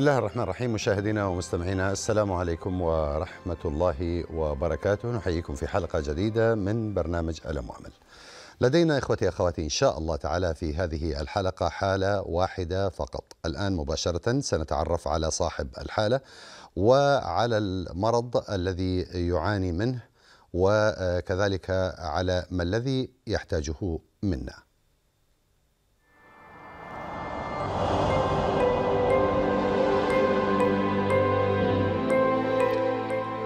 بسم الله الرحمن الرحيم مشاهدينا ومستمعينا السلام عليكم ورحمة الله وبركاته نحييكم في حلقة جديدة من برنامج ألم وعمل لدينا إخوتي أخواتي إن شاء الله تعالى في هذه الحلقة حالة واحدة فقط الآن مباشرة سنتعرف على صاحب الحالة وعلى المرض الذي يعاني منه وكذلك على ما الذي يحتاجه منا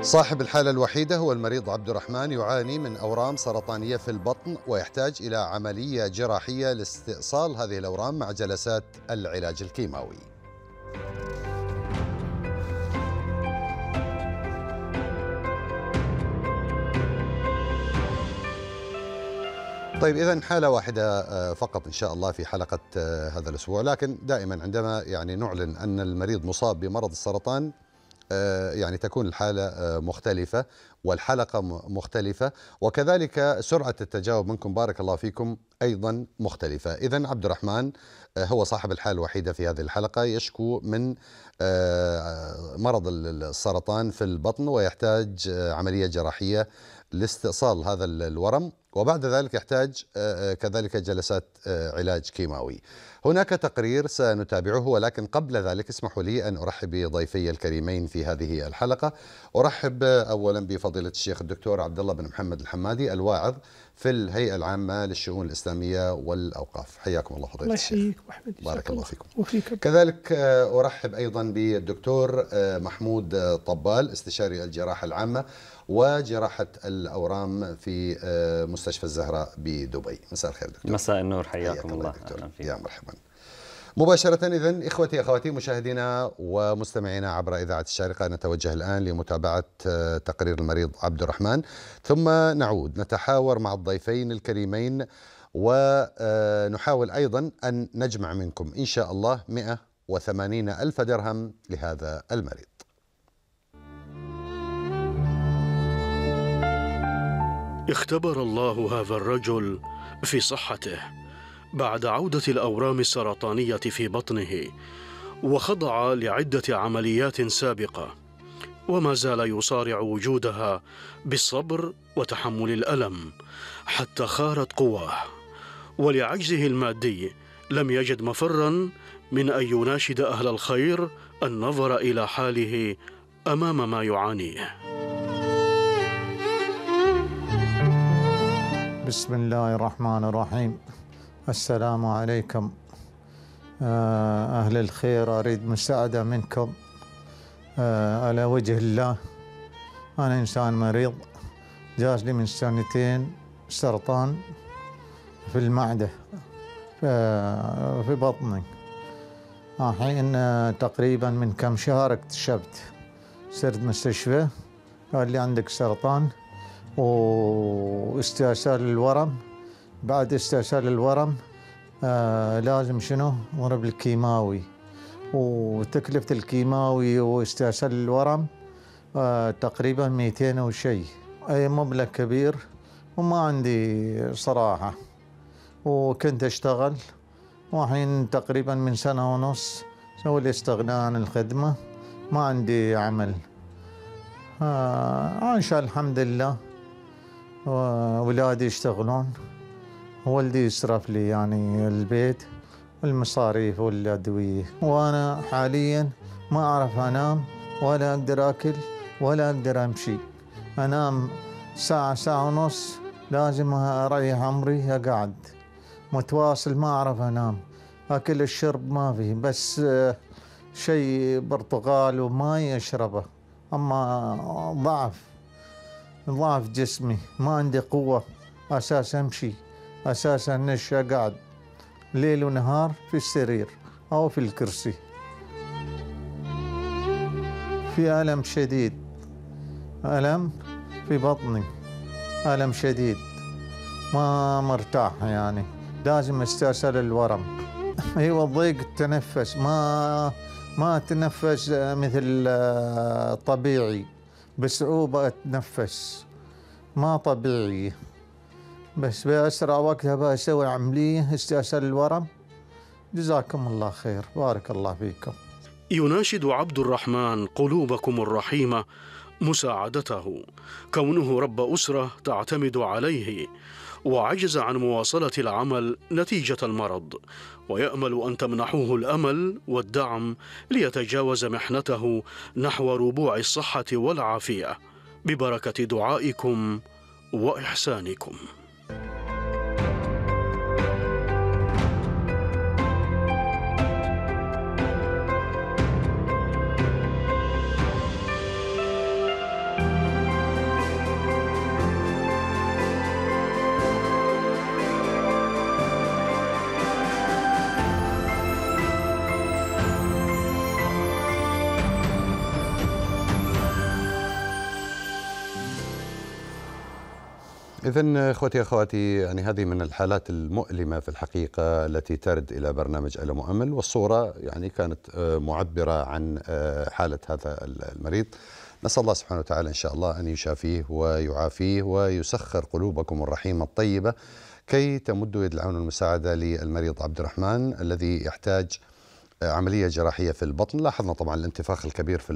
صاحب الحالة الوحيدة هو المريض عبد الرحمن يعاني من أورام سرطانية في البطن ويحتاج إلى عملية جراحية لاستئصال هذه الأورام مع جلسات العلاج الكيماوي طيب اذا حاله واحده آه، فقط ان شاء الله في حلقه آه، هذا الاسبوع لكن دائما عندما يعني نعلن ان المريض مصاب بمرض السرطان آه، يعني تكون الحالة آه، مختلفة والحلقة مختلفة وكذلك سرعة التجاوب منكم بارك الله فيكم أيضا مختلفة إذا عبد الرحمن آه، هو صاحب الحالة الوحيدة في هذه الحلقة يشكو من مرض السرطان في البطن ويحتاج عملية جراحية لاستئصال هذا الورم وبعد ذلك يحتاج آه، آه، كذلك جلسات آه، علاج كيماوي هناك تقرير سنتابعه ولكن قبل ذلك اسمحوا لي أن أرحب بضيفي الكريمين في هذه الحلقة أرحب أولا بفضيلة الشيخ الدكتور عبد الله بن محمد الحمادي الواعظ في الهيئة العامة للشؤون الإسلامية والأوقاف حياكم الله فضيلة الشيخ الله يحييك بارك الله فيكم وفيك كذلك أرحب أيضا بالدكتور محمود طبال استشاري الجراحة العامة وجراحة الأورام في آه، مستشفى الزهراء بدبي مساء الخير دكتور مساء النور حياكم الله دكتور يا مرحبا مباشرة إذا إخوتي أخواتي مشاهدينا ومستمعينا عبر إذاعة الشارقة نتوجه الآن لمتابعة آه، تقرير المريض عبد الرحمن ثم نعود نتحاور مع الضيفين الكريمين ونحاول آه، أيضا أن نجمع منكم إن شاء الله 180 ألف درهم لهذا المريض اختبر الله هذا الرجل في صحته بعد عودة الأورام السرطانية في بطنه وخضع لعدة عمليات سابقة وما زال يصارع وجودها بالصبر وتحمل الألم حتى خارت قواه ولعجزه المادي لم يجد مفرا من أن يناشد أهل الخير النظر إلى حاله أمام ما يعانيه بسم الله الرحمن الرحيم السلام عليكم آه، أهل الخير أريد مساعدة منكم آه، على وجه الله أنا إنسان مريض جاز لي من سنتين سرطان في المعدة آه، في بطني الحين تقريبا من كم شهر اكتشفت صرت مستشفى قال لي عندك سرطان واستئصال الورم بعد استئصال الورم آه لازم شنو ضرب الكيماوي وتكلفة الكيماوي واستئصال الورم آه تقريبا 200 وشي أي مبلغ كبير وما عندي صراحة وكنت أشتغل وحين تقريبا من سنة ونص سوي الاستغناء عن الخدمة ما عندي عمل آه عايشة الحمد لله ولادي يشتغلون والدي يصرف لي يعني البيت والمصاريف والأدوية وأنا حاليا ما أعرف أنام ولا أقدر أكل ولا أقدر أمشي أنام ساعة ساعة ونص لازم أريح عمري أقعد متواصل ما أعرف أنام أكل الشرب ما في بس شيء برتقال وماي أشربه أما ضعف ضعف جسمي ما عندي قوة أساس أمشي أساس أنش قاعد ليل ونهار في السرير أو في الكرسي في ألم شديد ألم في بطني ألم شديد ما مرتاح يعني لازم استرسل الورم ايوه ضيق التنفس ما ما اتنفس مثل طبيعي بصعوبة أتنفس ما طبيعي بس بأسرع وقتها بسوي عملية استئصال الورم جزاكم الله خير بارك الله فيكم يناشد عبد الرحمن قلوبكم الرحيمة مساعدته كونه رب أسرة تعتمد عليه وعجز عن مواصلة العمل نتيجة المرض ويأمل أن تمنحوه الأمل والدعم ليتجاوز محنته نحو ربوع الصحة والعافية ببركة دعائكم وإحسانكم إذا إخوتي أخواتي يعني هذه من الحالات المؤلمة في الحقيقة التي ترد إلى برنامج ألم وأمل والصورة يعني كانت آه، معبرة عن آه، حالة هذا المريض نسأل الله سبحانه وتعالى إن شاء الله أن يشافيه ويعافيه ويسخر قلوبكم الرحيمة الطيبة كي تمدوا يد العون والمساعدة للمريض عبد الرحمن الذي يحتاج عملية جراحية في البطن لاحظنا طبعا الانتفاخ الكبير في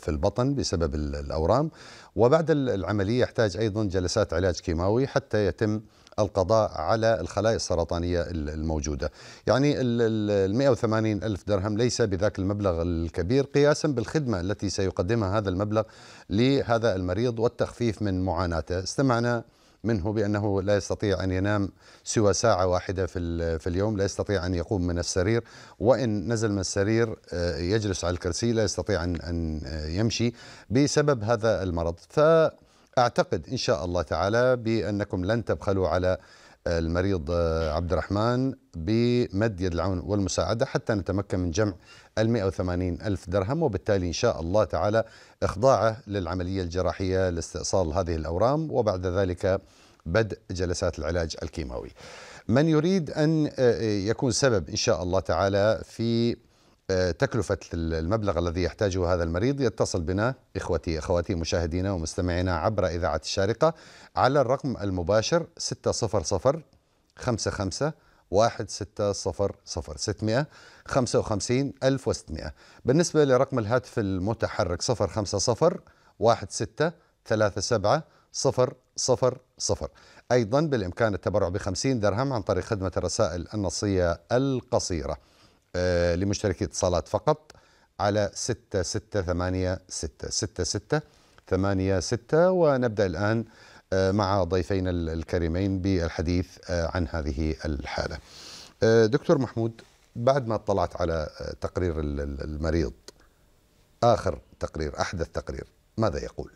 في البطن بسبب الأورام وبعد العملية يحتاج أيضا جلسات علاج كيماوي حتى يتم القضاء على الخلايا السرطانية الموجودة يعني ال 180 ألف درهم ليس بذاك المبلغ الكبير قياسا بالخدمة التي سيقدمها هذا المبلغ لهذا المريض والتخفيف من معاناته استمعنا منه بأنه لا يستطيع أن ينام سوى ساعة واحدة في, في اليوم لا يستطيع أن يقوم من السرير وإن نزل من السرير آه، يجلس على الكرسي لا يستطيع أن, أن آه، يمشي بسبب هذا المرض فأعتقد إن شاء الله تعالى بأنكم لن تبخلوا على المريض آه، عبد الرحمن بمد يد العون والمساعدة حتى نتمكن من جمع ال 180 ألف درهم وبالتالي إن شاء الله تعالى إخضاعه للعملية الجراحية لاستئصال هذه الأورام وبعد ذلك بدء جلسات العلاج الكيماوي من يريد أن آه، آه، يكون سبب إن شاء الله تعالى في تكلفة المبلغ الذي يحتاجه هذا المريض يتصل بنا إخوتي أخواتي مشاهدينا ومستمعينا عبر إذاعة الشارقة على الرقم المباشر 600 55 600 55 1600 بالنسبة لرقم الهاتف المتحرك 050 16 37 صفر صفر صفر أيضا بالإمكان التبرع بخمسين درهم عن طريق خدمة الرسائل النصية القصيرة آه، لمشتركي اتصالات فقط على ستة ونبدأ الآن آه، مع ضيفينا الكريمين بالحديث آه، عن هذه الحالة دكتور محمود بعد ما اطلعت على تقرير المريض آخر تقرير أحدث تقرير ماذا يقول؟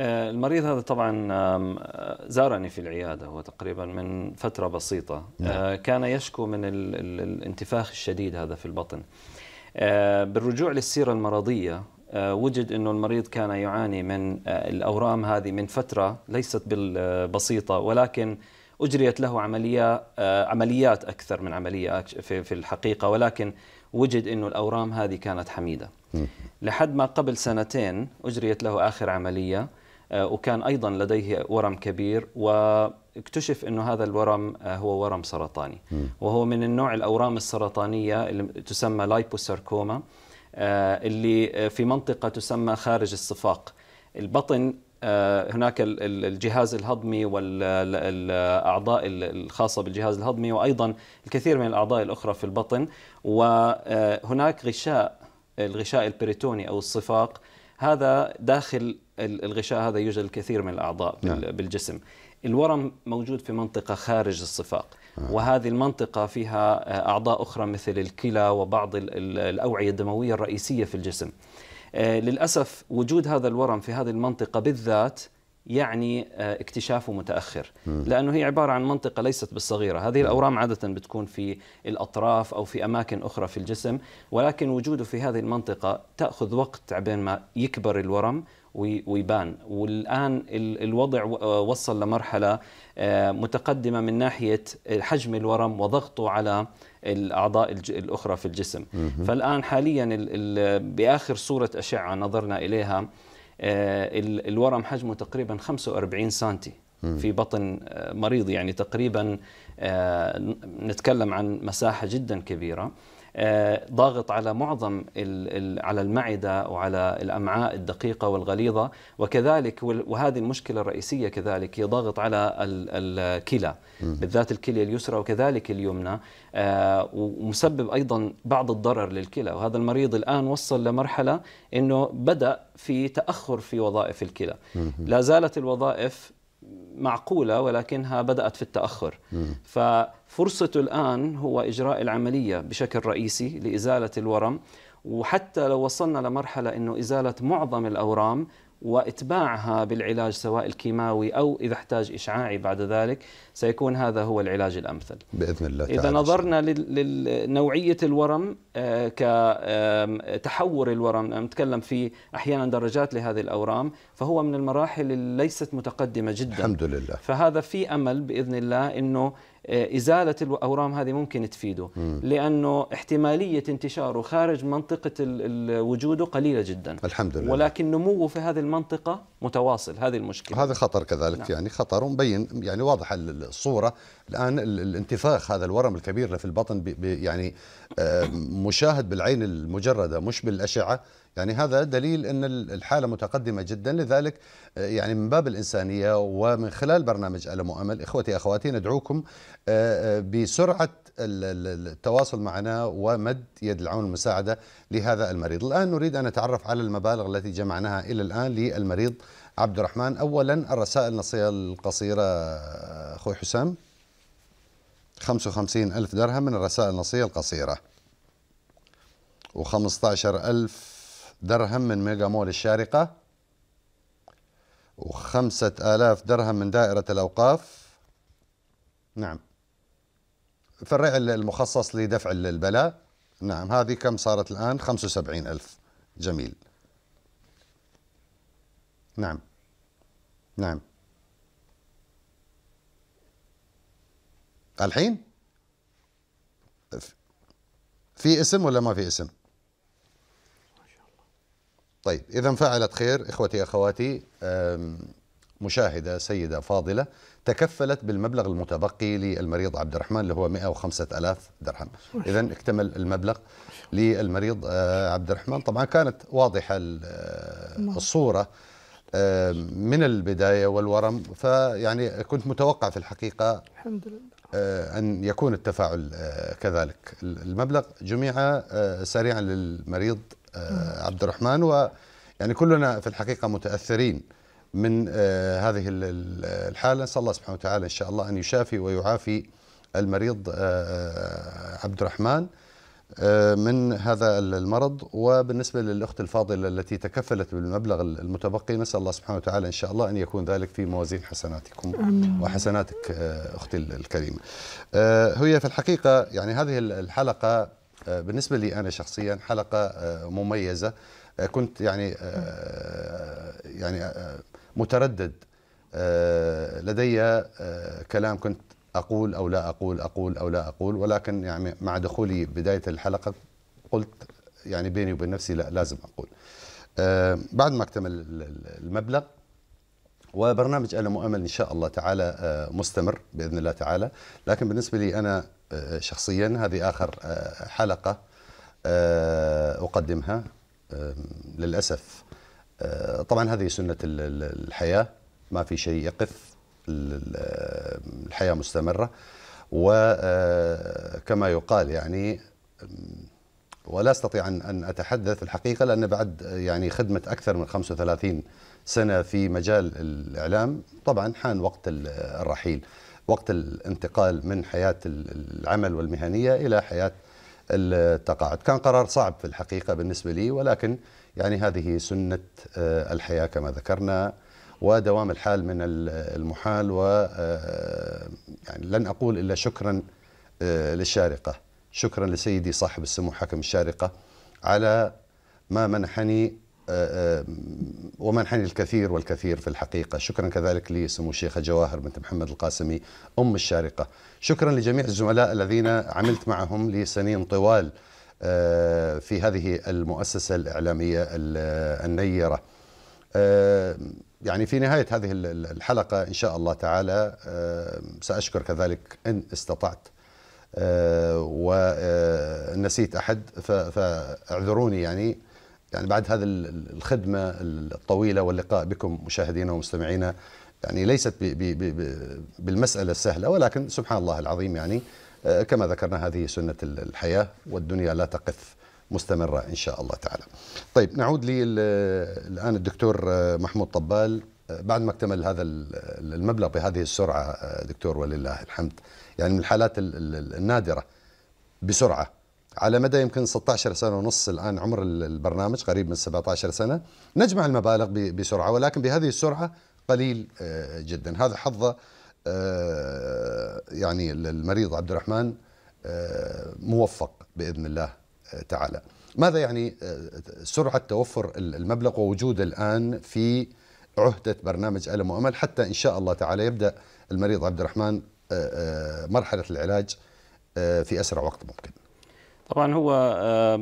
آه، المريض هذا طبعا آه، زارني في العيادة هو تقريبا من فترة بسيطة نعم. آه، كان يشكو من الانتفاخ الشديد هذا في البطن بالرجوع للسيرة المرضية وجد أنه المريض كان يعاني من الأورام هذه من فترة ليست بسيطة ولكن أجريت له عملية عمليات أكثر من عملية في الحقيقة ولكن وجد أنه الأورام هذه كانت حميدة لحد ما قبل سنتين أجريت له آخر عملية آه، وكان أيضا لديه ورم كبير واكتشف أنه هذا الورم آه، هو ورم سرطاني وهو من النوع الأورام السرطانية اللي تسمى لايبوساركوما آه، اللي في منطقة تسمى خارج الصفاق البطن هناك الجهاز الهضمي والأعضاء الخاصة بالجهاز الهضمي وأيضا الكثير من الأعضاء الأخرى في البطن وهناك غشاء الغشاء البريتوني أو الصفاق هذا داخل الغشاء هذا يوجد الكثير من الأعضاء نعم. بالجسم الورم موجود في منطقة خارج الصفاق نعم. وهذه المنطقة فيها آه، أعضاء أخرى مثل الكلى وبعض الأوعية الدموية الرئيسية في الجسم آه، للأسف وجود هذا الورم في هذه المنطقة بالذات يعني اكتشافه متاخر لانه هي عباره عن منطقه ليست بالصغيره، هذه نعم. الاورام عاده بتكون في الاطراف او في اماكن اخرى في الجسم، ولكن وجوده في هذه المنطقه تاخذ وقت عبين ما يكبر الورم ويبان والآن الوضع آه، وصل لمرحلة آه، متقدمة من ناحية حجم الورم وضغطه على الأعضاء الأخرى في الجسم فالآن حاليا بآخر صورة أشعة نظرنا إليها آه، الورم حجمه تقريبا 45 سنتي في بطن مريض يعني تقريبا نتكلم عن مساحة جدا كبيرة آه، ضاغط على معظم على المعدة وعلى الأمعاء الدقيقة والغليظة وكذلك وهذه المشكلة الرئيسية كذلك هي ضاغط على الكلى بالذات الكلى اليسرى وكذلك اليمنى آه، ومسبب أيضا بعض الضرر للكلى وهذا المريض الآن وصل لمرحلة أنه بدأ في تأخر في وظائف الكلى لا زالت الوظائف معقولة ولكنها بدأت في التأخر م. ففرصته الآن هو إجراء العملية بشكل رئيسي لإزالة الورم وحتى لو وصلنا لمرحلة أنه إزالة معظم الأورام واتباعها بالعلاج سواء الكيماوي او اذا احتاج اشعاعي بعد ذلك سيكون هذا هو العلاج الامثل باذن الله تعالى اذا نظرنا لنوعيه الورم آه، كتحور الورم نتكلم في احيانا درجات لهذه الاورام فهو من المراحل اللي ليست متقدمه جدا الحمد لله فهذا في امل باذن الله انه آه، ازاله الاورام هذه ممكن تفيده مم. لانه احتماليه انتشاره خارج منطقه وجوده قليله جدا الحمد لله ولكن نموه في هذه المنطقه متواصل هذه المشكله هذا خطر كذلك نعم. يعني خطر ومبين يعني واضح الصوره الان الانتفاخ هذا الورم الكبير اللي في البطن بي يعني آه، مشاهد بالعين المجرده مش بالاشعه يعني هذا دليل ان الحاله متقدمه جدا لذلك آه، يعني من باب الانسانيه ومن خلال برنامج الم وامل اخوتي اخواتي ندعوكم آه، آه، بسرعه التواصل معنا ومد يد العون المساعده لهذا المريض. الان نريد ان نتعرف على المبالغ التي جمعناها الى الان للمريض عبد الرحمن، اولا الرسائل النصيه القصيره اخوي حسام 55 ألف درهم من الرسائل النصيه القصيره و 15 الف درهم من ميجا مول الشارقة وخمسة آلاف درهم من دائرة الأوقاف نعم في الريع المخصص لدفع البلاء نعم هذه كم صارت الآن خمسة وسبعين ألف جميل نعم نعم الحين في اسم ولا ما في اسم طيب إذا فعلت خير إخوتي أخواتي مشاهدة سيدة فاضلة تكفلت بالمبلغ المتبقي للمريض عبد الرحمن اللي هو 105 ألاف درهم إذا اكتمل المبلغ للمريض آه، عبد الرحمن طبعا كانت واضحة آه، نعم. الصورة آه، من البداية والورم فيعني كنت متوقع في الحقيقة الحمد لله أن يكون التفاعل كذلك المبلغ جميعا سريعا للمريض آه، عبد الرحمن و يعني كلنا في الحقيقه متاثرين من آه، هذه الحاله نسال الله سبحانه وتعالى ان شاء الله ان يشافي ويعافي المريض آه، عبد الرحمن من هذا المرض وبالنسبه للاخت الفاضله التي تكفلت بالمبلغ المتبقي نسال الله سبحانه وتعالى ان شاء الله ان يكون ذلك في موازين حسناتكم وحسناتك اختي الكريمه. هي في الحقيقه يعني هذه الحلقه بالنسبه لي انا شخصيا حلقه آه، مميزه آه، كنت يعني آه، يعني متردد لدي كلام كنت اقول او لا اقول اقول او لا اقول ولكن يعني مع دخولي بدايه الحلقه قلت يعني بيني وبين نفسي لا لازم اقول بعد ما اكتمل المبلغ وبرنامج ألم وأمل إن شاء الله تعالى مستمر بإذن الله تعالى لكن بالنسبة لي أنا آه، شخصيا هذه آخر آه، حلقة آه، أقدمها للأسف طبعا هذه سنة الحياة ما في شيء يقف الحياة مستمرة وكما يقال يعني ولا استطيع ان اتحدث الحقيقه لان بعد يعني خدمه اكثر من 35 سنه في مجال الاعلام طبعا حان وقت الرحيل. وقت الانتقال من حياة العمل والمهنية إلى حياة التقاعد كان قرار صعب في الحقيقة بالنسبة لي ولكن يعني هذه سنة آه، الحياة كما ذكرنا ودوام الحال من المحال و آه، يعني لن أقول إلا شكرا آه، للشارقة شكرا لسيدي صاحب السمو حاكم الشارقة على ما منحني آه، آه، ومنحني الكثير والكثير في الحقيقة شكرا كذلك لسمو الشيخة جواهر بنت محمد القاسمي أم الشارقة شكرا لجميع الزملاء الذين عملت معهم لسنين طوال آه، في هذه المؤسسة الإعلامية النيرة يعني في نهاية هذه الحلقة إن شاء الله تعالى سأشكر كذلك إن استطعت ونسيت أحد فاعذروني يعني يعني بعد هذا الخدمة الطويلة واللقاء بكم مشاهدينا ومستمعينا يعني ليست ب ب ب بالمسألة السهلة ولكن سبحان الله العظيم يعني آه، كما ذكرنا هذه سنة الحياة والدنيا لا تقف مستمرة إن شاء الله تعالى طيب نعود لي الآن الدكتور آه، محمود طبال آه، بعد ما اكتمل هذا المبلغ بهذه السرعة دكتور ولله الحمد يعني من الحالات النادرة بسرعة على مدى يمكن 16 سنة ونص الآن عمر البرنامج قريب من 17 سنة نجمع المبالغ بسرعة ولكن بهذه السرعة قليل آه، جدا هذا حظه آه، يعني المريض عبد الرحمن آه، موفق بإذن الله تعالى ماذا يعني سرعة توفر المبلغ ووجوده الآن في عهدة برنامج ألم وأمل حتى إن شاء الله تعالى يبدأ المريض عبد الرحمن مرحلة العلاج في أسرع وقت ممكن طبعا هو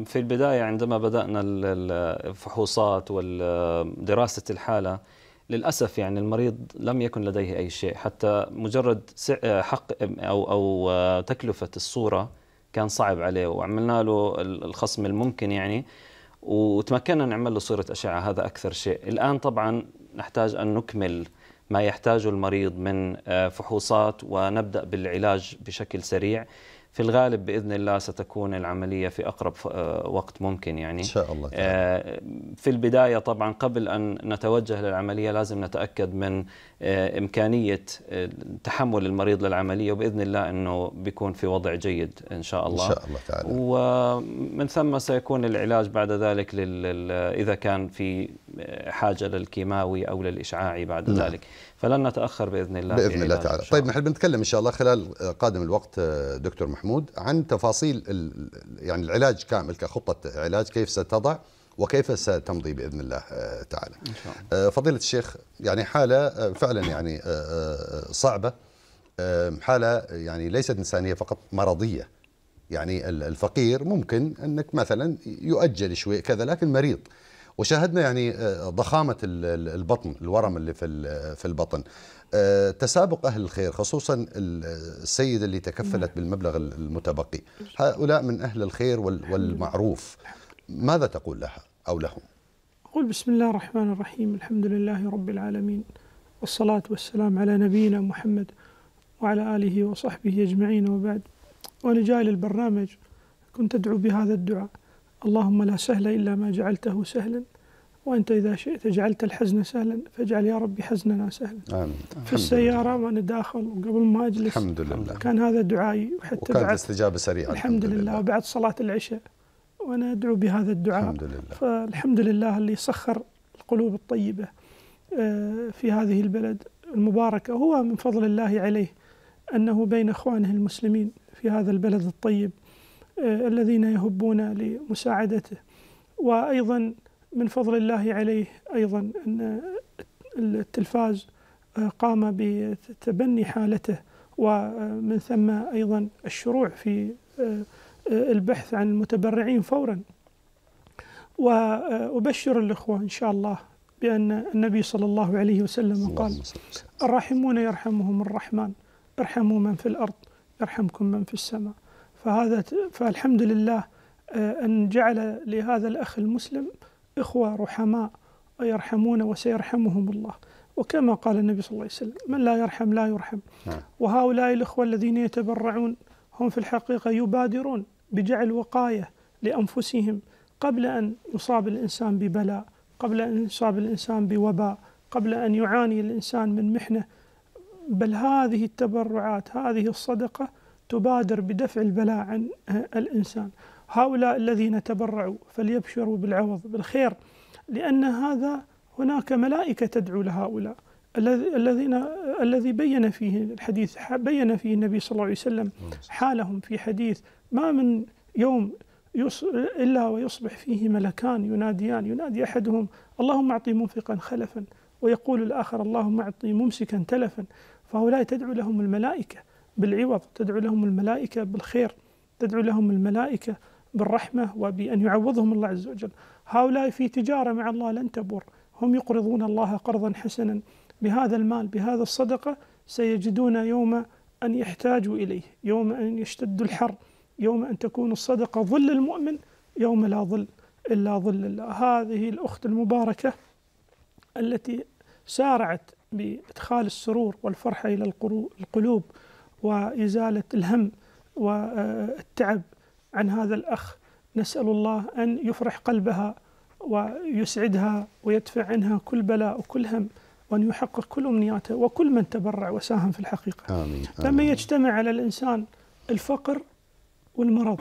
في البداية عندما بدأنا الفحوصات ودراسة الحالة للأسف يعني المريض لم يكن لديه أي شيء حتى مجرد حق أو, أو تكلفة الصورة كان صعب عليه وعملنا له الخصم الممكن يعني وتمكنا نعمل له صورة أشعة هذا أكثر شيء الآن طبعا نحتاج أن نكمل ما يحتاجه المريض من آه، فحوصات ونبدأ بالعلاج بشكل سريع في الغالب باذن الله ستكون العمليه في اقرب آه، وقت ممكن يعني ان شاء الله تعالى. آه، في البدايه طبعا قبل ان نتوجه للعمليه لازم نتاكد من آه، امكانيه تحمل المريض للعمليه وباذن الله انه بيكون في وضع جيد ان شاء الله ان شاء الله تعالى ومن ثم سيكون العلاج بعد ذلك لل... اذا كان في حاجه للكيماوي او للاشعاعي بعد نعم. ذلك فلن نتاخر باذن الله باذن الله تعالى طيب نحن بنتكلم ان شاء الله خلال قادم الوقت آه، دكتور محمود عن تفاصيل يعني العلاج كامل كخطه علاج كيف ستضع وكيف ستمضي باذن الله آه، تعالى إن شاء الله. آه، فضيله الشيخ يعني حاله فعلا يعني صعبه حاله يعني ليست انسانيه فقط مرضيه يعني الفقير ممكن انك مثلا يؤجل شوي كذا لكن مريض وشاهدنا يعني آه، ضخامه البطن الورم اللي في في البطن آه، تسابق اهل الخير خصوصا السيده اللي تكفلت نعم. بالمبلغ المتبقي هؤلاء من اهل الخير والمعروف ماذا تقول لها او لهم اقول بسم الله الرحمن الرحيم الحمد لله رب العالمين والصلاه والسلام على نبينا محمد وعلى اله وصحبه اجمعين وبعد وانا جاي للبرنامج كنت ادعو بهذا الدعاء اللهم لا سهل إلا ما جعلته سهلا وأنت إذا شئت جعلت الحزن سهلا فاجعل يا ربي حزننا سهلا آمين. في السيارة وأنا داخل وقبل ما أجلس الحمد لله كان هذا دعائي وحتى وكانت بعد استجابة سريعة الحمد, الحمد لله وبعد صلاة العشاء وأنا أدعو بهذا الدعاء الحمد لله فالحمد لله اللي سخر القلوب الطيبة آه، في هذه البلد المباركة هو من فضل الله عليه أنه بين إخوانه المسلمين في هذا البلد الطيب آه، الذين يهبون لمساعدته وأيضا من فضل الله عليه أيضا أن التلفاز آه، قام بتبني حالته ومن ثم أيضا الشروع في آه، البحث عن المتبرعين فورا وأبشر الإخوة إن شاء الله بأن النبي صلى الله عليه وسلم قال الراحمون يرحمهم الرحمن ارحموا من في الأرض يرحمكم من في السماء فهذا فالحمد لله آه، أن جعل لهذا الأخ المسلم إخوة رحماء يرحمون وسيرحمهم الله وكما قال النبي صلى الله عليه وسلم من لا يرحم لا يرحم نعم. وهؤلاء الإخوة الذين يتبرعون هم في الحقيقة يبادرون بجعل وقاية لأنفسهم قبل أن يصاب الإنسان ببلاء قبل أن يصاب الإنسان بوباء قبل أن يعاني الإنسان من محنة بل هذه التبرعات هذه الصدقة تبادر بدفع البلاء عن الإنسان هؤلاء الذين تبرعوا فليبشروا بالعوض بالخير لأن هذا هناك ملائكة تدعو لهؤلاء الذين الذي بين فيه الحديث بين فيه النبي صلى الله عليه وسلم نعم. حالهم في حديث ما من يوم إلا ويصبح فيه ملكان يناديان ينادي أحدهم اللهم أعطي منفقا خلفا ويقول الآخر اللهم أعطي ممسكا تلفا فهؤلاء تدعو لهم الملائكة بالعوض تدعو لهم الملائكة بالخير تدعو لهم الملائكة بالرحمة وبأن يعوضهم الله عز وجل هؤلاء في تجارة مع الله لن تبور هم يقرضون الله قرضا حسنا بهذا المال بهذا الصدقة سيجدون يوم أن يحتاجوا إليه يوم أن يشتد الحر يوم أن تكون الصدقة ظل المؤمن يوم لا ظل إلا ظل الله هذه الأخت المباركة التي سارعت بإدخال السرور والفرحة إلى القلوب وإزالة الهم والتعب عن هذا الأخ نسأل الله أن يفرح قلبها ويسعدها ويدفع عنها كل بلاء وكل هم وأن يحقق كل أمنياته وكل من تبرع وساهم في الحقيقة آمين. آمين. لما يجتمع على الإنسان الفقر والمرض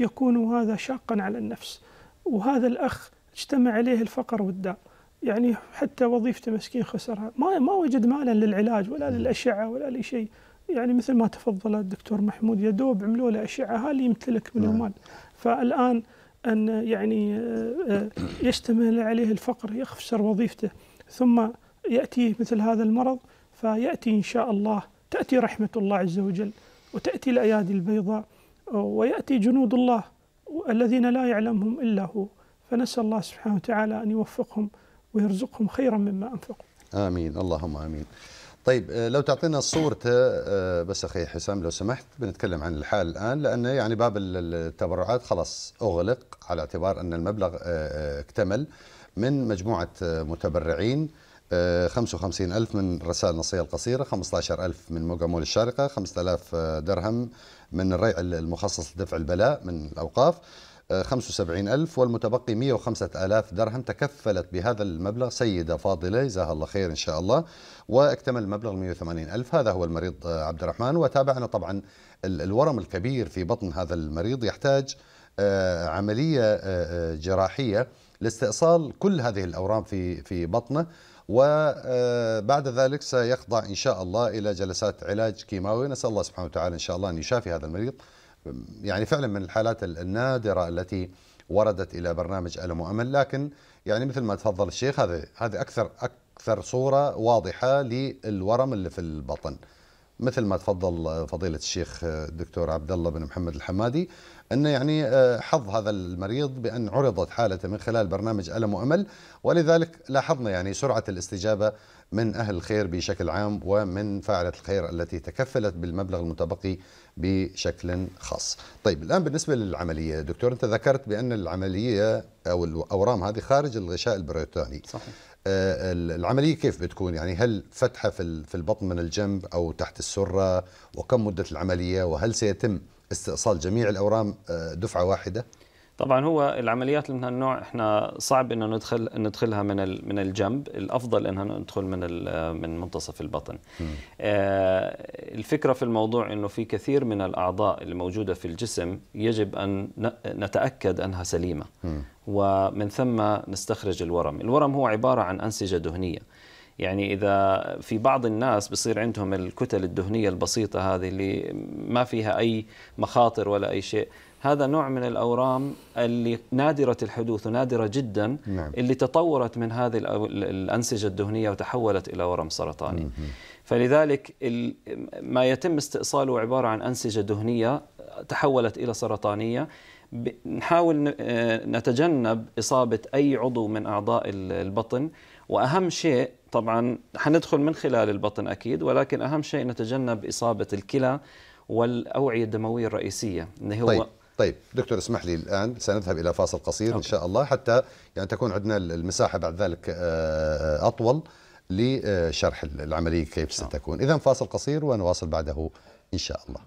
يكون هذا شاقا على النفس وهذا الأخ اجتمع عليه الفقر والداء يعني حتى وظيفته مسكين خسرها ما ما وجد مالا للعلاج ولا للأشعة ولا لشيء يعني مثل ما تفضل الدكتور محمود يدوب عملوا له اشعه هالي يمتلك من نعم. المال فالان ان يعني آه، آه، يشتمل عليه الفقر يخسر وظيفته ثم ياتيه مثل هذا المرض فياتي ان شاء الله تاتي رحمه الله عز وجل وتاتي الايادي البيضاء وياتي جنود الله الذين لا يعلمهم الا هو فنسال الله سبحانه وتعالى ان يوفقهم ويرزقهم خيرا مما انفقوا. امين اللهم امين. طيب آه، لو تعطينا صورته آه، بس اخي حسام لو سمحت بنتكلم عن الحال الان لانه يعني باب التبرعات خلاص اغلق على اعتبار ان المبلغ آه، اكتمل من مجموعه متبرعين 55 ألف من رسائل النصية القصيرة 15 ألف من مول الشارقة 5000 درهم من الريع المخصص لدفع البلاء من الأوقاف 75 ألف والمتبقي 105 ألاف درهم تكفلت بهذا المبلغ سيدة فاضلة جزاها الله خير إن شاء الله واكتمل المبلغ 180 ألف هذا هو المريض آه، عبد الرحمن وتابعنا طبعا الورم الكبير في بطن هذا المريض يحتاج آه، عملية آه، جراحية لاستئصال كل هذه الأورام في في بطنه وبعد ذلك سيخضع إن شاء الله إلى جلسات علاج كيماوي نسأل الله سبحانه وتعالى إن شاء الله أن يشافي هذا المريض يعني فعلا من الحالات النادره التي وردت الى برنامج الم وامل لكن يعني مثل ما تفضل الشيخ هذا هذه اكثر اكثر صوره واضحه للورم اللي في البطن مثل ما تفضل فضيله الشيخ الدكتور عبد الله بن محمد الحمادي انه يعني آه، حظ هذا المريض بان عرضت حالته من خلال برنامج الم وامل ولذلك لاحظنا يعني سرعه الاستجابه من أهل الخير بشكل عام ومن فاعلة الخير التي تكفلت بالمبلغ المتبقي بشكل خاص طيب الآن بالنسبة للعملية دكتور أنت ذكرت بأن العملية أو الأورام هذه خارج الغشاء البريطاني صحيح. آه، العملية كيف بتكون يعني هل فتحة في البطن من الجنب أو تحت السرة وكم مدة العملية وهل سيتم استئصال جميع الأورام آه، دفعة واحدة طبعا هو العمليات من هالنوع احنا صعب انه ندخل ندخلها من من الجنب، الافضل انها ندخل من من منتصف البطن. آه الفكره في الموضوع انه في كثير من الاعضاء الموجوده في الجسم يجب ان نتاكد انها سليمه. ومن ثم نستخرج الورم، الورم هو عباره عن انسجه دهنيه. يعني اذا في بعض الناس بصير عندهم الكتل الدهنيه البسيطه هذه اللي ما فيها اي مخاطر ولا اي شيء هذا نوع من الأورام اللي نادرة الحدوث ونادرة جدا نعم. اللي تطورت من هذه الأنسجة الدهنية وتحولت إلى ورم سرطاني مم. فلذلك ما يتم استئصاله عبارة عن أنسجة دهنية تحولت إلى سرطانية نحاول آه، نتجنب إصابة أي عضو من أعضاء البطن وأهم شيء طبعا حندخل من خلال البطن أكيد ولكن أهم شيء نتجنب إصابة الكلى والأوعية الدموية الرئيسية اللي هو طيب. طيب دكتور اسمح لي الآن سنذهب إلى فاصل قصير أوكي. إن شاء الله حتى يعني تكون عندنا المساحة بعد ذلك آه، أطول لشرح العملية كيف نعم. ستكون إذا فاصل قصير ونواصل بعده إن شاء الله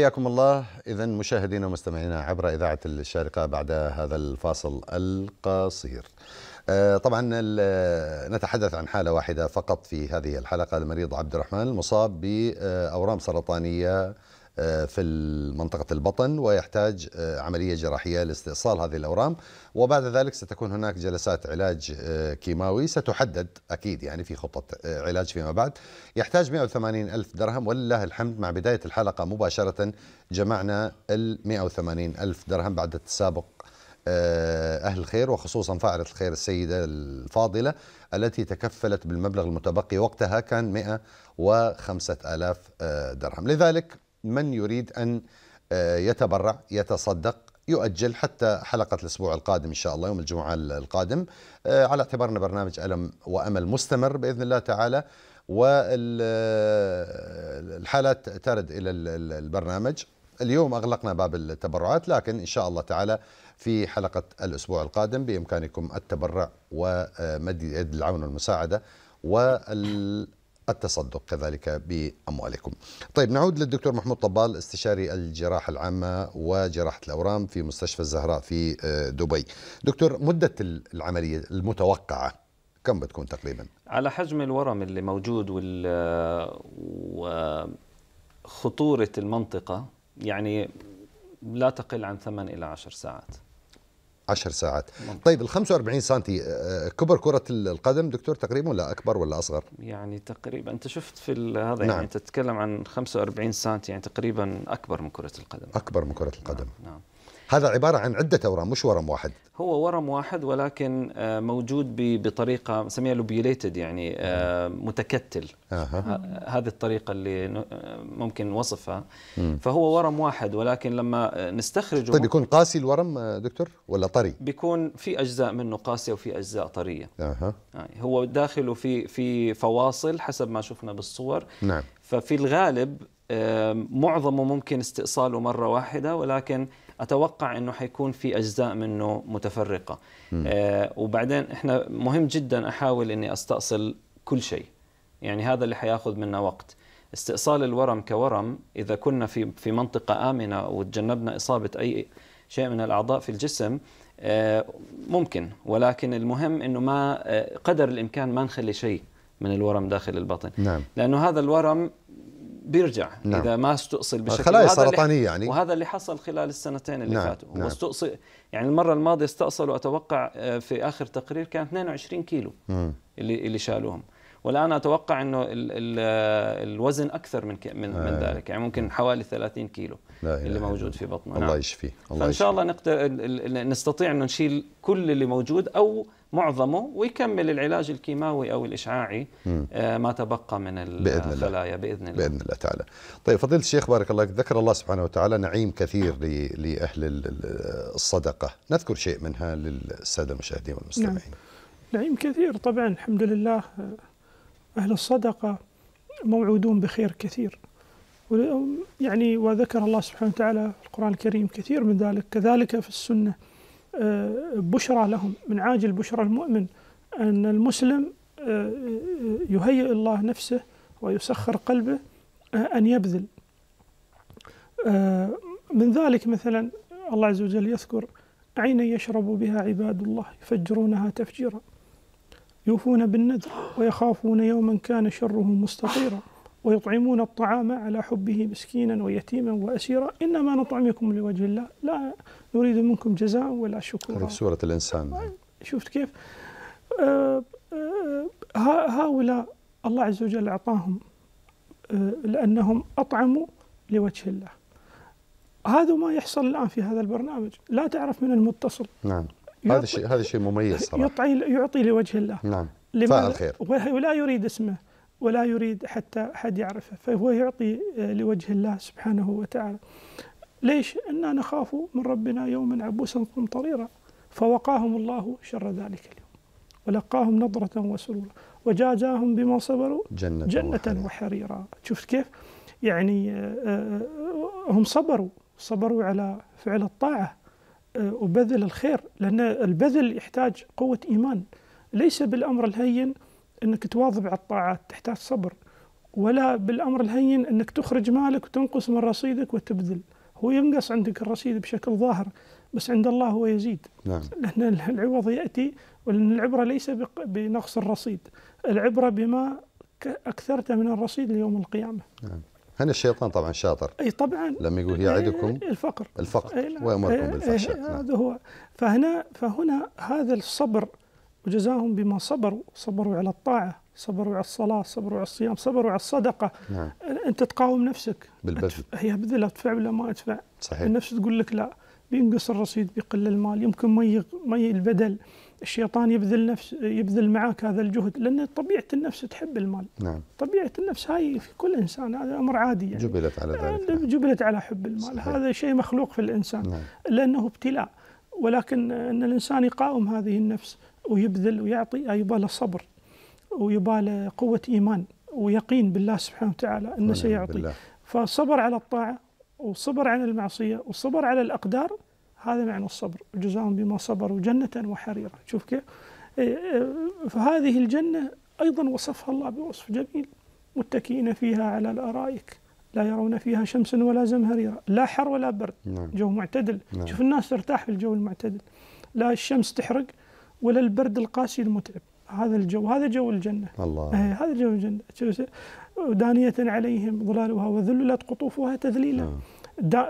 حياكم الله إذا مشاهدينا ومستمعينا عبر إذاعة الشارقة بعد هذا الفاصل القصير آه، طبعا نتحدث عن حالة واحدة فقط في هذه الحلقة المريض عبد الرحمن المصاب بأورام سرطانية آه، في منطقة البطن ويحتاج آه، عملية جراحية لاستئصال هذه الأورام وبعد ذلك ستكون هناك جلسات علاج آه، كيماوي ستحدد أكيد يعني في خطة علاج فيما بعد يحتاج 180 ألف درهم ولله الحمد مع بداية الحلقة مباشرة جمعنا ال 180 ألف درهم بعد التسابق أهل الخير وخصوصا فاعلة الخير السيدة الفاضلة التي تكفلت بالمبلغ المتبقي وقتها كان 105 ألاف درهم لذلك من يريد أن آه، يتبرع يتصدق يؤجل حتى حلقة الأسبوع القادم إن شاء الله يوم الجمعة القادم آه، على اعتبارنا برنامج ألم وأمل مستمر بإذن الله تعالى والحالات آه، ترد إلى البرنامج اليوم أغلقنا باب التبرعات لكن إن شاء الله تعالى في حلقة الأسبوع القادم بإمكانكم التبرع ومد يد العون والمساعدة وال التصدق كذلك بأموالكم طيب نعود للدكتور محمود طبال استشاري الجراحة العامة وجراحة الأورام في مستشفى الزهراء في آه، دبي دكتور مدة العملية المتوقعة كم بتكون تقريبا؟ على حجم الورم اللي موجود وال وخطورة المنطقة يعني لا تقل عن 8 إلى 10 ساعات 10 ساعات ممكن. طيب ال 45 سم آه، آه، كبر كرة القدم دكتور تقريبا ولا أكبر ولا أصغر؟ يعني تقريبا أنت شفت في هذا يعني نعم. يعني تتكلم عن 45 سم يعني تقريبا أكبر من كرة القدم أكبر من كرة القدم نعم, نعم. هذا عبارة عن عدة أورام مش ورم واحد هو ورم واحد ولكن آه، موجود بطريقة نسميها لوبيوليتد يعني آه، متكتل أه. هذه الطريقة اللي آه، ممكن وصفها م. فهو ورم واحد ولكن لما نستخرجه طيب يكون قاسي الورم دكتور ولا طري؟ بيكون في أجزاء منه قاسية وفي أجزاء طرية أه. هو داخله في في فواصل حسب ما شفنا بالصور نعم ففي الغالب معظمه ممكن استئصاله مرة واحدة ولكن اتوقع انه حيكون في اجزاء منه متفرقه آه وبعدين احنا مهم جدا احاول اني استأصل كل شيء يعني هذا اللي حياخذ منا وقت استئصال الورم كورم اذا كنا في في منطقه امنه وتجنبنا اصابه اي شيء من الاعضاء في الجسم آه، ممكن ولكن المهم انه ما آه، قدر الامكان ما نخلي شيء من الورم داخل البطن نعم. لانه هذا الورم بيرجع نعم. اذا ما استؤصل بشكل خلايا سرطانيه يعني وهذا اللي حصل خلال السنتين اللي نعم. فاتوا نعم. واستؤصل يعني المره الماضيه استأصلوا اتوقع آه، في اخر تقرير كان 22 كيلو مم. اللي اللي شالوهم والان اتوقع انه ال ال آه، الوزن اكثر من من, آه. من ذلك يعني ممكن حوالي 30 كيلو لا اللي لا موجود في بطنه الله نعم. يشفيه الله فان شاء الله نقدر نستطيع انه نشيل كل اللي موجود او معظمه ويكمل العلاج الكيماوي او الاشعاعي آه، ما تبقى من الخلايا بإذن, بإذن الله باذن الله تعالى. طيب فضيله الشيخ بارك الله فيك ذكر الله سبحانه وتعالى نعيم كثير لاهل الصدقه، نذكر شيء منها للساده المشاهدين والمستمعين. نعم. نعيم كثير طبعا الحمد لله اهل الصدقه موعودون بخير كثير. يعني وذكر الله سبحانه وتعالى في القرآن الكريم كثير من ذلك كذلك في السنة بشرى لهم من عاجل بشرى المؤمن أن المسلم آه، آه، يهيئ الله نفسه ويسخر قلبه آه، أن يبذل من ذلك مثلا الله عز وجل يذكر عينا يشرب بها عباد الله يفجرونها تفجيرا يوفون بالنذر ويخافون يوما كان شره مستطيرا ويطعمون الطعام على حبه مسكينا ويتيما واسيرا انما نطعمكم لوجه الله لا نريد منكم جزاء ولا شكورا هذه في سوره الانسان شفت كيف آه آه هؤلاء الله عز وجل اعطاهم آه لانهم اطعموا لوجه الله هذا ما يحصل الان في هذا البرنامج لا تعرف من المتصل نعم هذا شيء هذا شيء مميز صراحه يعطي لوجه الله نعم لماذا خير ولا يريد اسمه ولا يريد حتى أحد يعرفه فهو يعطي آه، لوجه الله سبحانه وتعالى ليش؟ أننا نخاف من ربنا يوما عبوسا قمطريرا فوقاهم الله شر ذلك اليوم ولقاهم نظرة وسرورا وجازاهم بما صبروا جنة, جنة وحريرا. شفت كيف؟ يعني آه، آه، هم صبروا صبروا على فعل الطاعة وبذل الخير لأن البذل يحتاج قوة إيمان ليس بالأمر الهين انك تواظب على الطاعات تحتاج صبر ولا بالامر الهين انك تخرج مالك وتنقص من رصيدك وتبذل هو ينقص عندك الرصيد بشكل ظاهر بس عند الله هو يزيد نعم. لأن العوض يأتي ولأن العبرة ليس بنقص الرصيد العبرة بما أكثرت من الرصيد ليوم القيامة نعم. هنا الشيطان طبعا شاطر أي طبعا لما يقول يعدكم الفقر الفقر نعم. ويأمركم بالفحشاء نعم. هذا هو فهنا فهنا هذا الصبر وجزاهم بما صبروا صبروا على الطاعة صبروا على الصلاة صبروا على الصيام صبروا على الصدقة نعم. أنت تقاوم نفسك بالبذل هي بذل أدفع ولا ما أدفع صحيح النفس تقول لك لا بينقص الرصيد بيقل المال يمكن مي مي البدل الشيطان يبذل نفس يبذل معك هذا الجهد لان طبيعه النفس تحب المال نعم طبيعه النفس هاي في كل انسان هذا امر عادي يعني جبلت على ذلك نعم. جبلت على حب المال صحيح. هذا شيء مخلوق في الانسان نعم. لانه ابتلاء ولكن ان الانسان يقاوم هذه النفس ويبذل ويعطي يباله صبر ويباله قوة إيمان ويقين بالله سبحانه وتعالى أنه سيعطي بالله. فالصبر على الطاعة والصبر على المعصية والصبر على الأقدار هذا معنى الصبر جزاهم بما صبروا جنة وحريرة شوف كيف إيه، إيه، فهذه الجنة أيضا وصفها الله بوصف جميل متكئين فيها على الأرائك لا يرون فيها شمس ولا زمهريرة لا حر ولا برد نعم. جو معتدل نعم. شوف الناس ترتاح في الجو المعتدل لا الشمس تحرق ولا البرد القاسي المتعب هذا الجو هذا جو الجنة الله إيه، هذا جو الجنة دانية عليهم ظلالها وذللت قطوفها تذليلا نعم.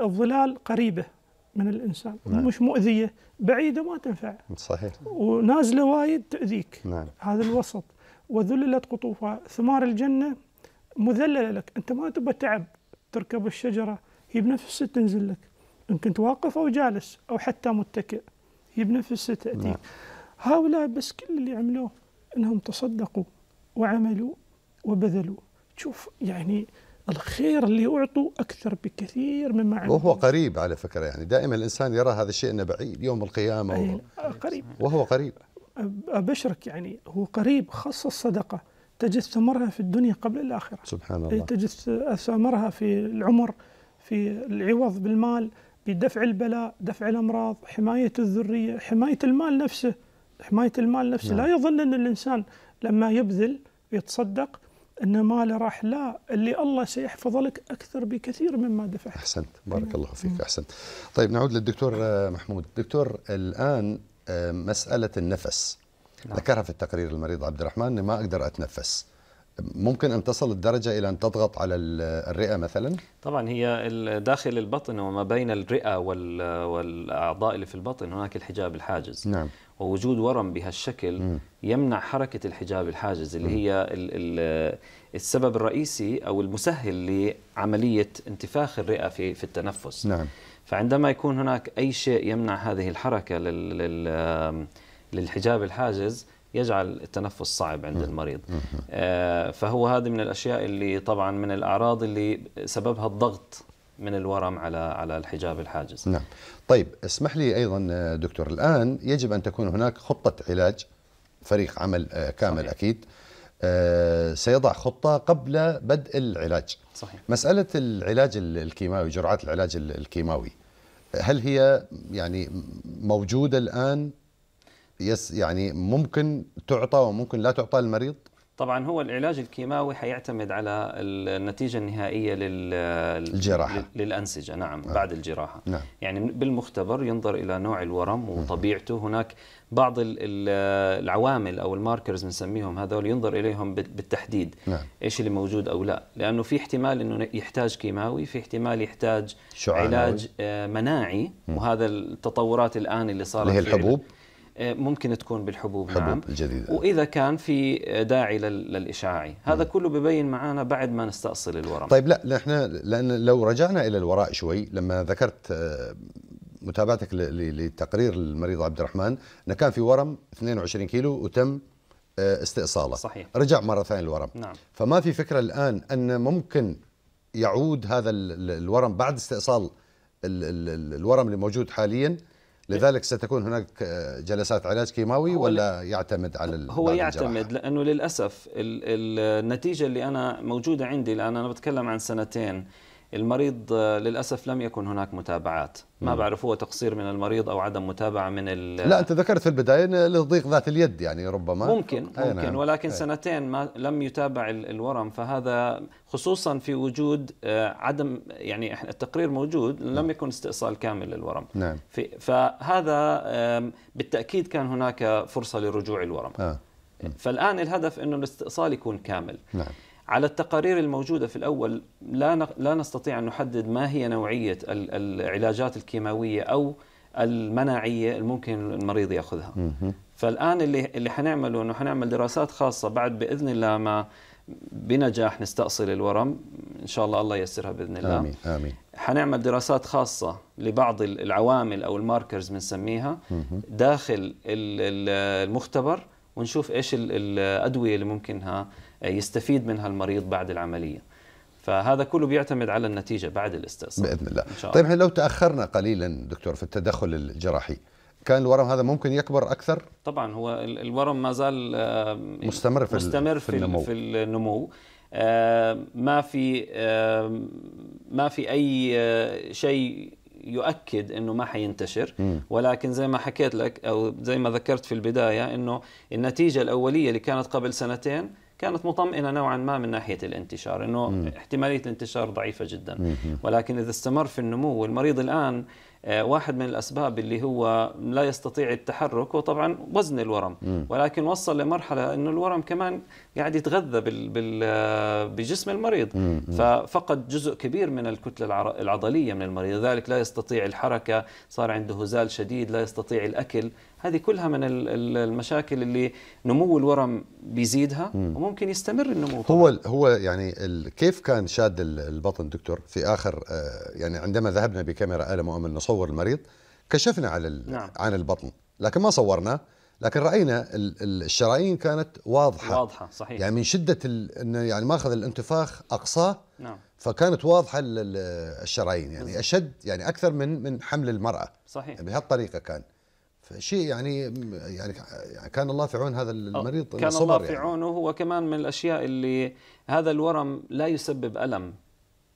الظلال قريبة من الإنسان نعم. مش مؤذية بعيدة ما تنفع صحيح ونازلة وايد تؤذيك نعم. هذا الوسط وذللت قطوفها ثمار الجنة مذللة لك أنت ما تبغى تعب تركب الشجرة هي بنفسها تنزل لك إن كنت واقف أو جالس أو حتى متكئ هي بنفسها تأتيك نعم. هؤلاء بس كل اللي عملوه انهم تصدقوا وعملوا وبذلوا شوف يعني الخير اللي اعطوا اكثر بكثير مما عملوا وهو قريب على فكره يعني دائما الانسان يرى هذا الشيء انه بعيد يوم القيامه أيه قريب وهو قريب ابشرك يعني هو قريب خاصه الصدقه تجد ثمرها في الدنيا قبل الاخره سبحان الله تجد ثمرها في العمر في العوض بالمال بدفع البلاء دفع الامراض حمايه الذريه حمايه المال نفسه حماية المال نفسه نعم. لا يظن أن الإنسان لما يبذل ويتصدق أن ماله راح لا اللي الله سيحفظه لك أكثر بكثير مما دفع أحسنت بارك نعم. الله فيك أحسنت طيب نعود للدكتور آه، محمود دكتور الآن آه، مسألة النفس نعم. ذكرها في التقرير المريض عبد الرحمن ما أقدر أتنفس ممكن ان تصل الدرجه الى ان تضغط على الرئه مثلا طبعا هي داخل البطن وما بين الرئه والاعضاء اللي في البطن هناك الحجاب الحاجز نعم ووجود ورم بهالشكل م. يمنع حركه الحجاب الحاجز اللي م. هي الـ الـ السبب الرئيسي او المسهل لعمليه انتفاخ الرئه في في التنفس نعم فعندما يكون هناك اي شيء يمنع هذه الحركه للحجاب الحاجز يجعل التنفس صعب عند المريض آه، فهو هذه من الأشياء اللي طبعا من الأعراض اللي سببها الضغط من الورم على على الحجاب الحاجز نعم طيب اسمح لي أيضا آه، دكتور الآن يجب أن تكون هناك خطة علاج فريق عمل آه، كامل صحيح. أكيد سيضع خطة قبل بدء العلاج صحيح. مسألة العلاج الكيماوي جرعات العلاج الكيماوي هل هي يعني موجودة الآن يس يعني ممكن تعطى وممكن لا تعطى للمريض طبعا هو العلاج الكيماوي حيعتمد على النتيجه النهائيه لل الجراحه للانسجه نعم آه. بعد الجراحه نعم. يعني بالمختبر ينظر الى نوع الورم وطبيعته هناك بعض العوامل او الماركرز بنسميهم هذول ينظر اليهم بالتحديد نعم. ايش اللي موجود او لا لانه في احتمال انه يحتاج كيماوي في احتمال يحتاج علاج آه، مناعي وهذا التطورات الان اللي صارت اللي هي الحبوب آه، ممكن تكون بالحبوب حبوب نعم الجديدة. واذا كان في داعي للاشعاعي هذا مم. كله ببين معنا بعد ما نستأصل الورم طيب لا نحن لان لو رجعنا الى الوراء شوي لما ذكرت آه، متابعتك لتقرير المريض عبد الرحمن انه كان في ورم 22 كيلو وتم آه، استئصاله صحيح. رجع مره ثانيه الورم نعم. فما في فكره الان ان ممكن يعود هذا الورم بعد استئصال الورم اللي موجود حاليا لذلك ستكون هناك آه، جلسات علاج كيماوي ولا يعتمد على هو يعتمد الجراحة؟ لانه للاسف النتيجه اللي انا موجوده عندي الان انا بتكلم عن سنتين المريض آه، للاسف لم يكن هناك متابعات ما بعرف هو تقصير من المريض او عدم متابعه من لا انت ذكرت في البدايه لضيق ذات اليد يعني ربما ممكن نعم. ممكن ولكن سنتين ما لم يتابع الورم فهذا خصوصا في وجود آه، عدم يعني التقرير موجود لم نعم. يكن استئصال كامل للورم نعم. فهذا بالتاكيد كان هناك فرصه لرجوع الورم آه. فالان الهدف انه الاستئصال يكون كامل نعم. على التقارير الموجودة في الأول لا لا نستطيع أن نحدد ما هي نوعية العلاجات الكيماوية أو المناعية الممكن المريض يأخذها فالآن اللي اللي حنعمله أنه حنعمل دراسات خاصة بعد بإذن الله ما بنجاح نستأصل الورم إن شاء الله الله ييسرها بإذن الله آمين آمين حنعمل دراسات خاصة لبعض العوامل أو الماركرز بنسميها داخل المختبر ونشوف إيش الأدوية اللي ممكنها يستفيد منها المريض بعد العمليه فهذا كله بيعتمد على النتيجه بعد الاستئصال باذن الله, إن شاء الله. طيب لو تاخرنا قليلا دكتور في التدخل الجراحي كان الورم هذا ممكن يكبر اكثر طبعا هو الورم ما زال مستمر في مستمر في, في النمو, في النمو. ما في ما في اي آه، شيء يؤكد انه ما حينتشر ولكن زي ما حكيت لك او زي ما ذكرت في البدايه انه النتيجه الاوليه اللي كانت قبل سنتين كانت مطمئنه نوعا ما من ناحيه الانتشار انه مم. احتماليه الانتشار ضعيفه جدا مم. ولكن اذا استمر في النمو والمريض الان آه، واحد من الاسباب اللي هو لا يستطيع التحرك هو طبعا وزن الورم مم. ولكن وصل لمرحله انه الورم كمان قاعد يتغذى بال بال آه، بجسم المريض ففقد جزء كبير من الكتله العضليه من المريض لذلك لا يستطيع الحركه صار عنده هزال شديد لا يستطيع الاكل هذه كلها من المشاكل اللي نمو الورم بيزيدها وممكن يستمر النمو طبعا. هو هو يعني كيف كان شاد البطن دكتور في اخر آه، يعني عندما ذهبنا بكاميرا الم مؤمن نصور المريض كشفنا على نعم. عن البطن لكن ما صورنا لكن راينا الشرايين كانت واضحه واضحه صحيح يعني من شده انه يعني ماخذ الانتفاخ اقصاه نعم فكانت واضحه الشرايين يعني اشد يعني اكثر من من حمل المراه صحيح يعني بهالطريقه كان شيء يعني يعني, يعني كان الله في عون هذا المريض كان الله في يعني. عونه هو كمان من الاشياء اللي هذا الورم لا يسبب الم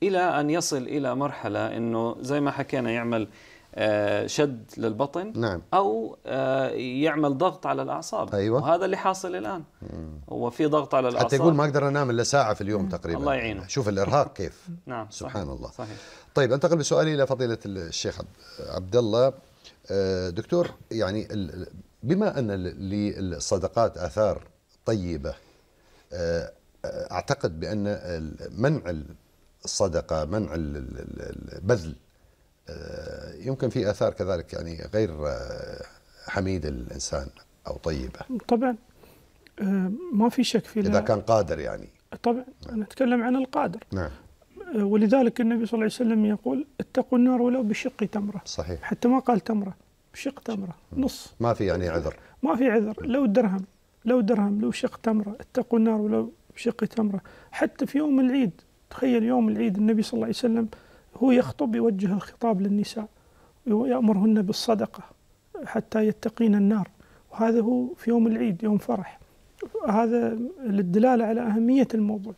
الى ان يصل الى مرحله انه زي ما حكينا يعمل آه، شد للبطن نعم. او آه، يعمل ضغط على الاعصاب أيوة. وهذا اللي حاصل الان هو في ضغط على الاعصاب حتى يقول ما اقدر انام الا ساعه في اليوم تقريبا الله يعينه شوف الارهاق كيف نعم سبحان صحيح. الله صحيح. طيب انتقل بسؤالي الى فضيله الشيخ عبد الله آه، دكتور يعني بما ان للصدقات اثار طيبه اعتقد بان منع الصدقه منع البذل آه، يمكن في اثار كذلك يعني غير آه، حميد الانسان او طيبه طبعا آه، ما في شك في اذا كان قادر يعني طبعا نعم. نتكلم عن القادر نعم ولذلك النبي صلى الله عليه وسلم يقول اتقوا النار ولو بشق تمره صحيح حتى ما قال تمره بشق تمره نعم. نص ما في يعني عذر ما في عذر لو درهم لو درهم لو شق تمره اتقوا النار ولو بشق تمره حتى في يوم العيد تخيل يوم العيد النبي صلى الله عليه وسلم هو يخطب يوجه الخطاب للنساء ويأمرهن بالصدقة حتى يتقين النار وهذا هو في يوم العيد يوم فرح هذا للدلالة على أهمية الموضوع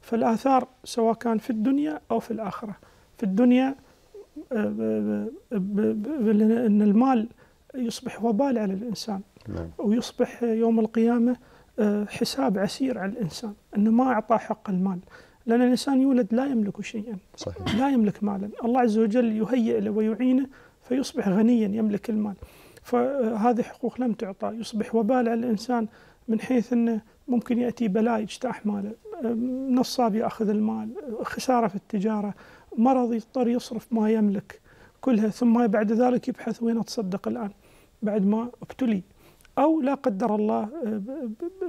فالآثار سواء كان في الدنيا أو في الآخرة في الدنيا أن المال يصبح وبال على الإنسان نعم. ويصبح يوم القيامة حساب عسير على الإنسان أنه ما أعطاه حق المال لأن الإنسان يولد لا يملك شيئا صحيح. لا يملك مالا الله عز وجل يهيئ له ويعينه فيصبح غنيا يملك المال فهذه حقوق لم تعطى يصبح وبال على الإنسان من حيث أنه ممكن يأتي بلاء يجتاح ماله نصاب يأخذ المال خسارة في التجارة مرض يضطر يصرف ما يملك كلها ثم بعد ذلك يبحث وين أتصدق الآن بعد ما ابتلي أو لا قدر الله آه،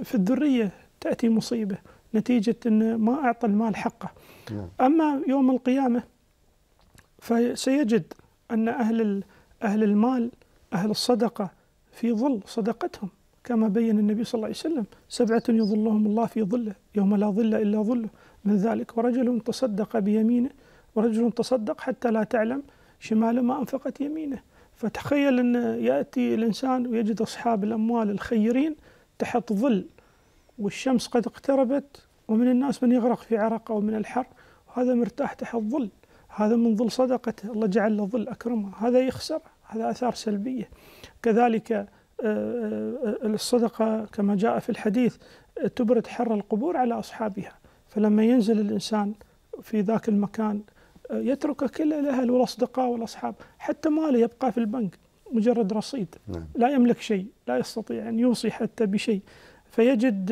في الذرية تأتي مصيبة نتيجة أنه ما أعطى المال حقه نعم. أما يوم القيامة فسيجد أن أهل, أهل المال أهل الصدقة في ظل صدقتهم كما بين النبي صلى الله عليه وسلم سبعة يظلهم الله في ظله يوم لا ظل إلا ظله من ذلك ورجل تصدق بيمينه ورجل تصدق حتى لا تعلم شماله ما أنفقت يمينه فتخيل أن يأتي الإنسان ويجد أصحاب الأموال الخيرين تحت ظل والشمس قد اقتربت ومن الناس من يغرق في عرق أو من الحر وهذا مرتاح تحت الظل هذا من ظل صدقته الله جعل له ظل أكرمه هذا يخسر هذا أثار سلبية كذلك آه، آه، آه، الصدقة كما جاء في الحديث تبرد حر القبور على أصحابها فلما ينزل الإنسان في ذاك المكان يترك كل الأهل والأصدقاء والأصحاب حتى ماله يبقى في البنك مجرد رصيد نعم. لا يملك شيء لا يستطيع أن يوصي حتى بشيء فيجد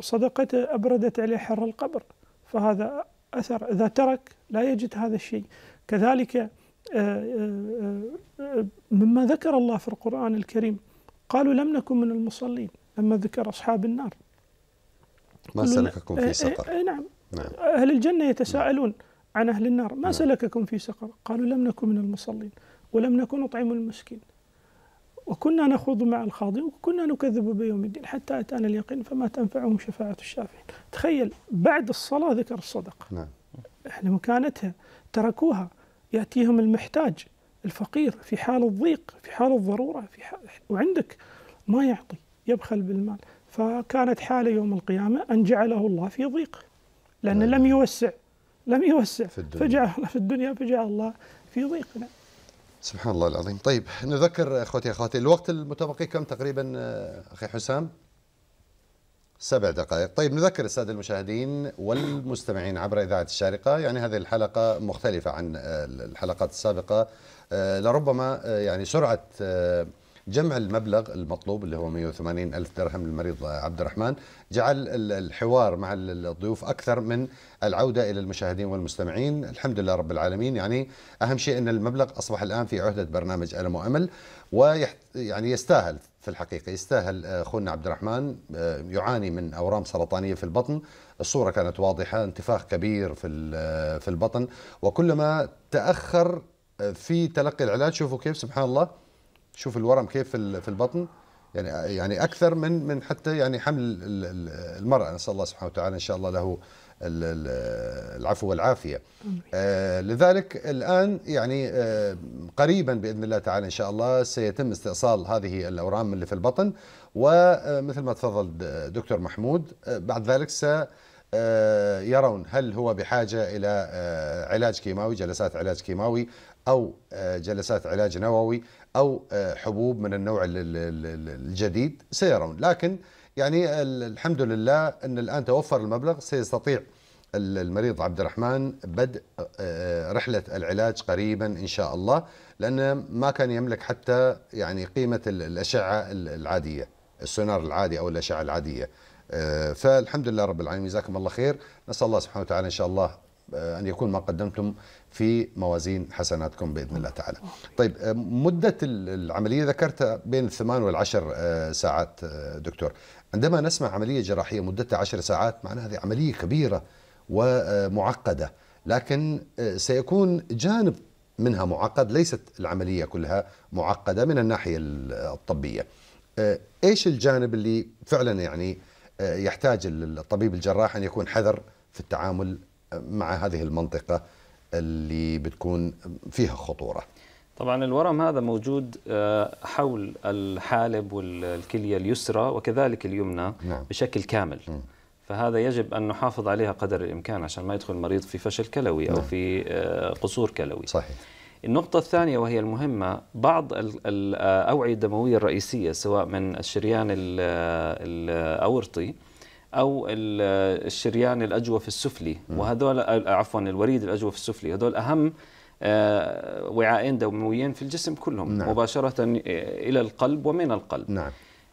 صدقته أبردت عليه حر القبر فهذا أثر إذا ترك لا يجد هذا الشيء كذلك آه، آه، آه، مما ذكر الله في القرآن الكريم قالوا لم نكن من المصلين لما ذكر أصحاب النار ما سلككم في إيه، إيه، سقر اي نعم, نعم أهل الجنة يتساءلون نعم. عن أهل النار ما نعم. سلككم في سقر قالوا لم نكن من المصلين ولم نكن نطعم المسكين وكنا نخوض مع الخاضعين وكنا نكذب بيوم الدين حتى أتانا اليقين فما تنفعهم شفاعة الشافعين تخيل بعد الصلاة ذكر الصدقة نعم احنا مكانتها تركوها يأتيهم المحتاج الفقير في حال الضيق في حال الضرورة في حال وعندك ما يعطي يبخل بالمال فكانت حالة يوم القيامة أن جعله الله في ضيق لأنه نعم. لم يوسع لم يوسع في الدنيا. فجعل في الدنيا فجعل الله في نعم. سبحان الله العظيم طيب نذكر اخوتي اخواتي الوقت المتبقي كم تقريبا اخي حسام سبع دقائق طيب نذكر السادة المشاهدين والمستمعين عبر إذاعة الشارقة يعني هذه الحلقة مختلفة عن الحلقات السابقة آه، لربما آه، يعني سرعة آه، جمع المبلغ المطلوب اللي هو 180 ألف درهم للمريض عبد الرحمن جعل الحوار مع الضيوف أكثر من العودة إلى المشاهدين والمستمعين الحمد لله رب العالمين يعني أهم شيء أن المبلغ أصبح الآن في عهدة برنامج ألم وأمل ويعني يستاهل في الحقيقة يستاهل آه، أخونا عبد الرحمن آه، يعاني من أورام سرطانية في البطن الصورة كانت واضحة انتفاخ كبير في آه، في البطن وكلما تأخر في تلقي العلاج شوفوا كيف سبحان الله شوف الورم كيف في البطن يعني يعني اكثر من من حتى يعني حمل المراه نسال الله سبحانه وتعالى ان شاء الله له العفو والعافيه. آه لذلك الان يعني آه قريبا باذن الله تعالى ان شاء الله سيتم استئصال هذه الاورام اللي في البطن ومثل آه، ما تفضل دكتور محمود آه، بعد ذلك س آه، يرون هل هو بحاجه الى علاج كيماوي جلسات علاج كيماوي او جلسات علاج نووي او آه، حبوب من النوع الجديد سيرون لكن يعني الحمد لله ان الان توفر المبلغ سيستطيع المريض عبد الرحمن بدء آه، آه، رحله العلاج قريبا ان شاء الله لانه ما كان يملك حتى يعني قيمه الاشعه العاديه السونار العادي او الاشعه العاديه فالحمد لله رب العالمين جزاكم الله خير نسال الله سبحانه وتعالى ان شاء الله أن يكون ما قدمتم في موازين حسناتكم بإذن الله تعالى طيب آه، مدة العملية ذكرتها بين الثمان والعشر آه، ساعات آه، دكتور عندما نسمع عملية جراحية مدتها عشر ساعات معناها هذه عملية كبيرة ومعقدة لكن سيكون جانب منها معقد ليست العملية كلها معقدة من الناحية الطبية ايش الجانب اللي فعلا يعني يحتاج الطبيب الجراح ان يكون حذر في التعامل مع هذه المنطقه اللي بتكون فيها خطوره. طبعا الورم هذا موجود آه، حول الحالب والكليه اليسرى وكذلك اليمنى نعم. بشكل كامل. م. فهذا يجب ان نحافظ عليها قدر الامكان عشان ما يدخل المريض في فشل كلوي نعم. او في آه، قصور كلوي. صحيح. النقطة الثانية وهي المهمة بعض الأوعية الدموية الرئيسية سواء من الشريان آه، الأورطي او الشريان الاجوف السفلي وهذول عفوا الوريد الاجوف السفلي هذول اهم آه، وعاءين دمويين في الجسم كلهم نعم. مباشره آه، الى القلب ومن القلب نعم.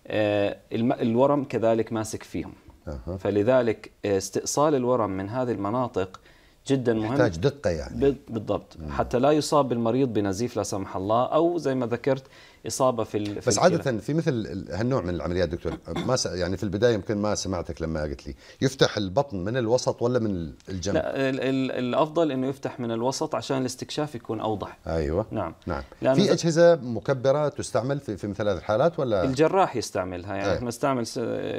آه، الورم كذلك ماسك فيهم أه. فلذلك استئصال الورم من هذه المناطق جدا مهم يحتاج دقة يعني بالضبط مم. حتى لا يصاب المريض بنزيف لا سمح الله أو زي ما ذكرت اصابه في, في بس الكلى. عاده في مثل هالنوع من العمليات دكتور ما س... يعني في البدايه يمكن ما سمعتك لما قلت لي يفتح البطن من الوسط ولا من الجنب لا ال... ال... الافضل انه يفتح من الوسط عشان الاستكشاف يكون اوضح ايوه نعم نعم في اجهزه مكبره تستعمل في, في مثل هذه الحالات ولا الجراح يستعملها يعني أيوة. احنا نستعمل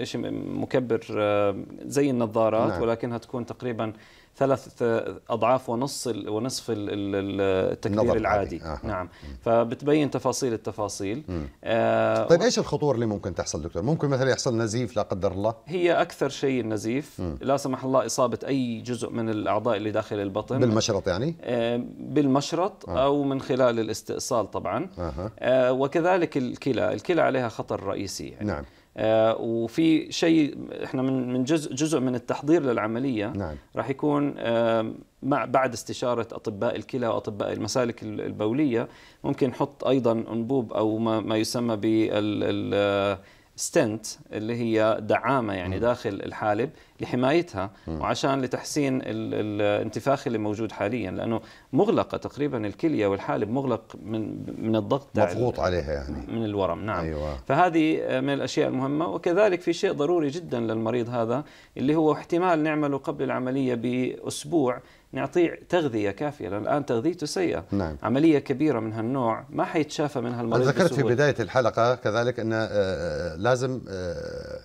شيء مكبر آه، زي النظارات نعم. ولكنها تكون تقريبا ثلاث اضعاف ونص ونصف التكبير العادي آه. نعم فبتبين تفاصيل التفاصيل آه طيب ايش الخطور اللي ممكن تحصل دكتور ممكن مثلا يحصل نزيف لا قدر الله هي اكثر شيء النزيف م. لا سمح الله اصابه اي جزء من الاعضاء اللي داخل البطن بالمشرط يعني آه بالمشرط آه. او من خلال الاستئصال طبعا آه. آه وكذلك الكلى الكلى عليها خطر رئيسي يعني. نعم آه، وفي شيء احنا من من جزء جزء من التحضير للعمليه نعم. راح يكون آه، مع بعد استشاره اطباء الكلى واطباء المسالك البوليه ممكن نحط ايضا انبوب او ما, ما يسمى بال آه، ستنت اللي هي دعامه يعني داخل الحالب لحمايتها وعشان لتحسين الانتفاخ اللي موجود حاليا لانه مغلقه تقريبا الكليه والحالب مغلق من من الضغط مضغوط عليها يعني من الورم نعم أيوة. فهذه من الاشياء المهمه وكذلك في شيء ضروري جدا للمريض هذا اللي هو احتمال نعمله قبل العمليه باسبوع نعطيه تغذيه كافيه لان الان تغذيته سيئه نعم. عمليه كبيره من هالنوع ما حيتشافى من هالمريض انا ذكرت في بدايه الحلقه كذلك ان آه، لازم آه،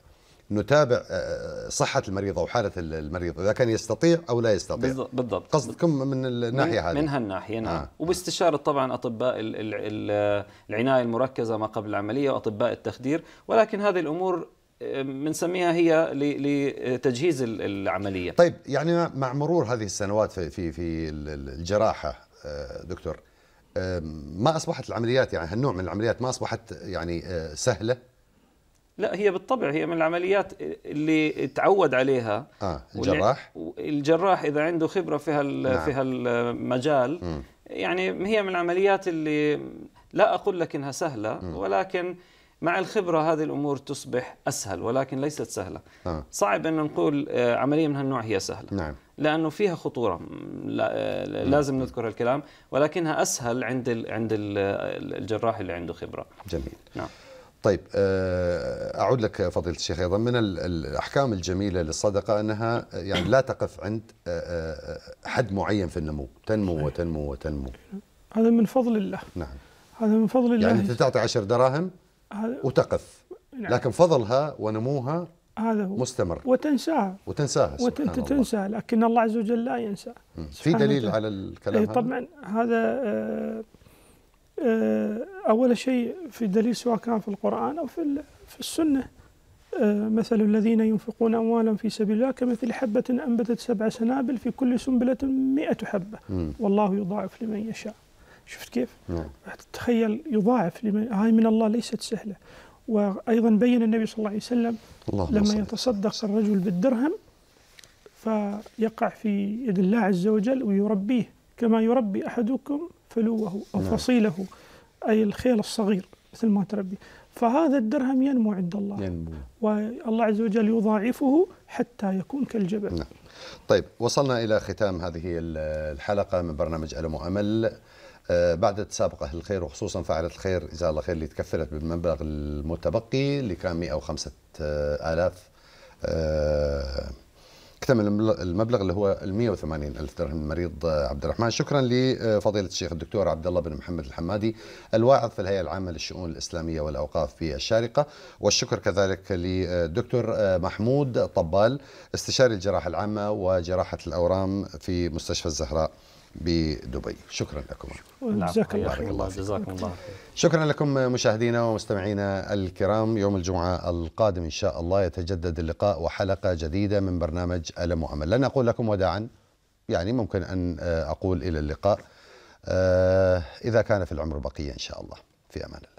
نتابع آه، صحة المريض أو حالة المريض إذا كان يستطيع أو لا يستطيع بالضبط قصدكم من الناحية هذه من هالناحية نعم آه. وباستشارة طبعا أطباء العناية المركزة ما قبل العملية وأطباء التخدير ولكن هذه الأمور بنسميها هي لتجهيز العمليه. طيب يعني مع مرور هذه السنوات في في, في الجراحه آه، دكتور ما اصبحت العمليات يعني هالنوع من العمليات ما اصبحت يعني آه، سهله؟ لا هي بالطبع هي من العمليات اللي تعود عليها آه الجراح الجراح اذا عنده خبره في هال نعم. في هالمجال يعني هي من العمليات اللي لا اقول لك انها سهله م. ولكن مع الخبرة هذه الأمور تصبح أسهل ولكن ليست سهلة آه. صعب أن نقول آه، عملية من هالنوع هي سهلة نعم. لأنه فيها خطورة آه، نعم. لازم نذكر الكلام ولكنها أسهل عند عند آه، الجراح اللي عنده خبرة جميل نعم طيب اعود لك فضيله الشيخ ايضا من الاحكام الجميله للصدقه انها يعني لا تقف عند حد معين في النمو تنمو وتنمو وتنمو هذا من فضل الله نعم هذا من فضل الله يعني انت تعطي 10 دراهم وتقف نعم. لكن فضلها ونموها هذا هو مستمر وتنساها وتنساها سبحان وتنساها لكن الله عز وجل لا ينسى في دليل على الكلام إيه، هذا؟ طبعا هذا آه، آه، أول شيء في دليل سواء كان في القرآن أو في في السنة آه، مثل الذين ينفقون أموالهم في سبيل الله كمثل حبة أنبتت سبع سنابل في كل سنبلة مئة حبة والله يضاعف لمن يشاء شفت كيف؟ نعم. تخيل يضاعف لمن هاي من الله ليست سهله وايضا بين النبي صلى الله عليه وسلم الله لما صحيح. يتصدق الرجل بالدرهم فيقع في يد الله عز وجل ويربيه كما يربي احدكم فلوه او نعم. فصيله اي الخيل الصغير مثل ما تربي فهذا الدرهم ينمو عند الله ينمو. والله عز وجل يضاعفه حتى يكون كالجبل نعم. طيب وصلنا الى ختام هذه الحلقه من برنامج علم وامل آه، بعد سابقه الخير وخصوصا فعلة الخير جزاها الله خير اللي تكفلت بالمبلغ المتبقي اللي كان 105 آلاف آه، اكتمل المبلغ اللي هو ال 180 ألف درهم المريض عبد الرحمن شكرا لفضيلة الشيخ الدكتور عبد الله بن محمد الحمادي الواعظ في الهيئة العامة للشؤون الإسلامية والأوقاف في الشارقة والشكر كذلك للدكتور آه، محمود طبال استشاري الجراحة العامة وجراحة الأورام في مستشفى الزهراء بدبي شكرا لكم نعم. جزاك الله خير جزاكم الله خير شكرا لكم مشاهدينا ومستمعينا الكرام يوم الجمعة القادم إن شاء الله يتجدد اللقاء وحلقة جديدة من برنامج ألم وامل لن أقول لكم وداعا يعني ممكن أن آه، أقول إلى اللقاء آه، إذا كان في العمر بقية إن شاء الله في أمان الله